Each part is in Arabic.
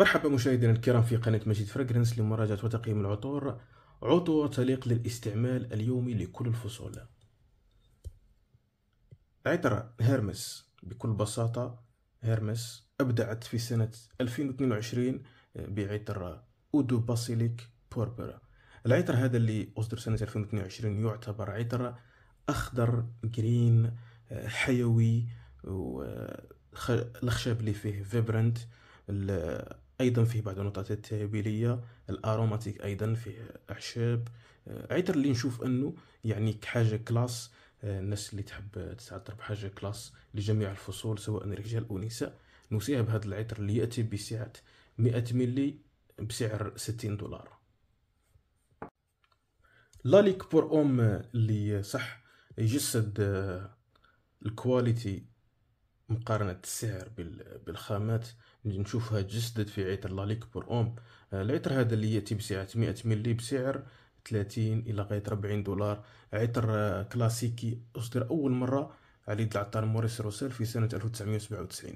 مرحبا مشاهدينا الكرام في قناة مجيد فريغرنس لمراجعة وتقييم العطور عطور تليق للاستعمال اليومي لكل الفصول عطر هيرمس بكل بساطة هيرمس أبدعت في سنة 2022 بعطر أودو باسيليك بوربرا العطر هذا اللي أصدر سنة 2022 يعتبر عطر أخضر جرين حيوي الخشب اللي فيه فيبرنت أيضا فيه بعض النقطات التهابيلية الأروماتيك أيضا فيه أعشاب آه، عطر اللي نشوف أنه يعني كحاجة كلاس آه، الناس اللي تحب تتعطر بحاجة كلاس لجميع الفصول سواء رجال أو نساء نوصيها بهذا العطر اللي يأتي بسعة 100 ملي بسعر 60 دولار لاليك بور اوم آه، اللي صح يجسد الكواليتي مقارنه السعر بالخامات نشوفها تجسدت في عطر لاليك بور اوم آه، العطر هذا اللي ياتي بسعه 100 ملي بسعر 30 الى غايه 40 دولار عطر آه، كلاسيكي اصدر اول مره على يد العطار موريس روسيل في سنه 1997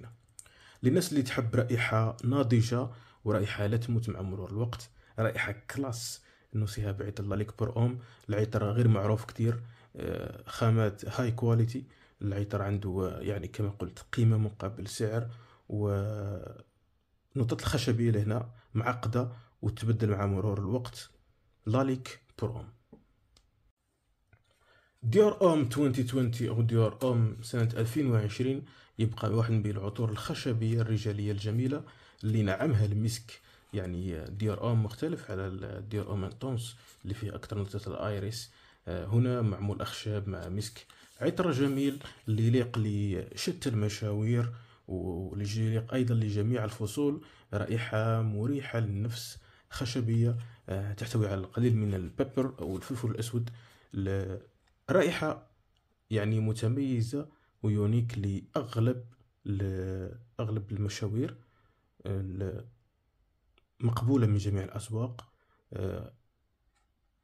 للناس اللي تحب رائحه ناضجه ورائحه لا تموت مع مرور الوقت رائحه كلاس نوصيها بعطر لاليك بور اوم العطر غير معروف كتير آه، خامات هاي كواليتي العطر عنده يعني كما قلت قيمة مقابل سعر و ونقطة الخشبية لهنا معقدة وتبدل مع مرور الوقت لاليك بروم ديور اوم 2020 أو ديور اوم سنة 2020 يبقى واحد من العطور الخشبية الرجالية الجميلة اللي نعمها المسك يعني ديار اوم مختلف على ديار اوم انتونس اللي فيه أكثر نقطة الآيريس هنا معمول أخشاب مع مسك عطر جميل اللي يليق لشتى المشاوير ويليق أيضا لجميع الفصول رائحة مريحة للنفس خشبية آه، تحتوي على القليل من البيبر أو الفلفل الأسود رائحة يعني متميزة ويونيك لأغلب أغلب المشاوير آه، مقبولة من جميع الأسواق آه،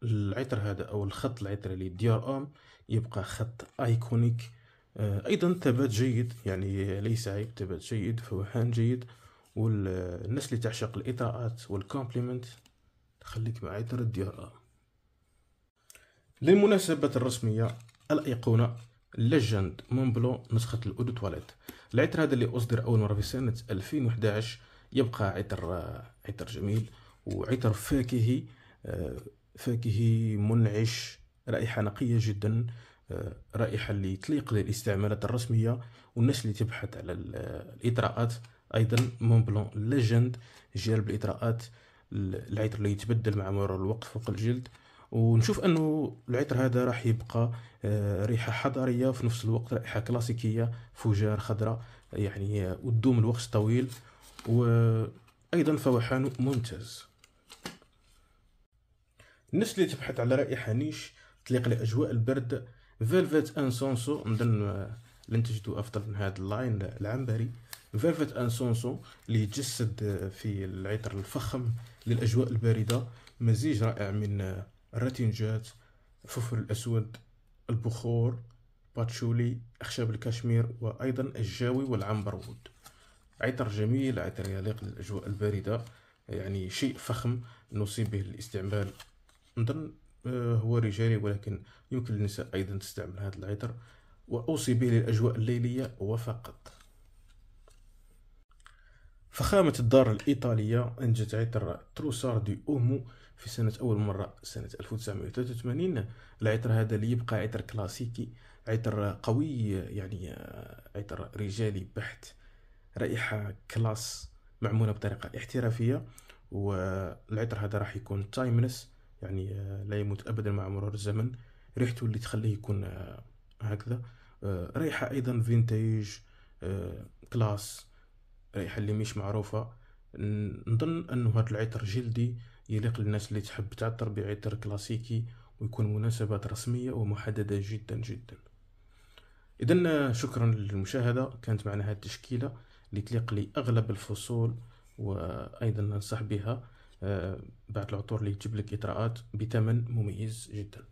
العطر هذا او الخط العطري لديار ام يبقى خط ايكونيك آه، ايضا ثبات جيد يعني ليس عيب ثبات جيد فوحان جيد والناس اللي تعشق الاطاءات والكومبليمنت خليك مع عطر ديار ام للمناسبة الرسمية الأيقونة ليجند مونبلو نسخة الاودو تواليت العطر هذا اللي أصدر أول مرة في سنة 2011 يبقى عطر آه، عطر جميل وعطر فاكهي آه، فاكهي منعش رائحة نقية جدا آه، رائحة اللي تليق للاستعمالات الرسمية والناس اللي تبحث على الإطراءات أيضا مون بلون ليجند جالب الإطراءات العطر اللي يتبدل مع مرور الوقت فوق الجلد ونشوف انه العطر هذا راح يبقى آه، ريحه حضاريه في نفس الوقت رائحه كلاسيكيه فجار خضراء يعني آه، ودوم الوقت طويل وايضا فوحان ممتاز الناس اللي تبحث على رائحه نيش تليق لاجواء البرد فيلفيت انسونسو نظن آه، لن تجدوا افضل من هذا اللاين العنبري فيلفيت انسونسو اللي يتجسد آه، في العطر الفخم للاجواء البارده مزيج رائع من آه، الرتنجات فوفر الاسود البخور باتشولي اخشاب الكشمير وايضا الجاوي والعنبرود عطر جميل عطر يليق للاجواء البارده يعني شيء فخم نصيب به الاستعمال نظن آه، هو رجالي ولكن يمكن للنساء أيضا تستعمل هذا العطر وأوصي به للأجواء الليلية وفقط فخامة الدار الإيطالية أنجت عطر تروسار دي أومو في سنة أول مرة سنة 1983 العطر هذا اللي يبقى عطر كلاسيكي عطر قوي يعني آه، عطر رجالي بحت رائحة كلاس معمولة بطريقة احترافية والعطر هذا راح يكون تايمنس يعني آه، لا يموت ابدا مع مرور الزمن ريحته اللي تخليه يكون آه، هكذا آه، ريحه ايضا فينتيج كلاس ريحه اللي مش معروفه نظن انه هذا العطر جلدي يليق للناس اللي تحب تعطر بعطر كلاسيكي ويكون مناسبات رسميه ومحدده جدا جدا اذا شكرا للمشاهده كانت معنا هذه التشكيله اللي تليق لاغلب الفصول وايضا ننصح بها بعض العطور اللي تجيب لك اطراءات بثمن مميز جدا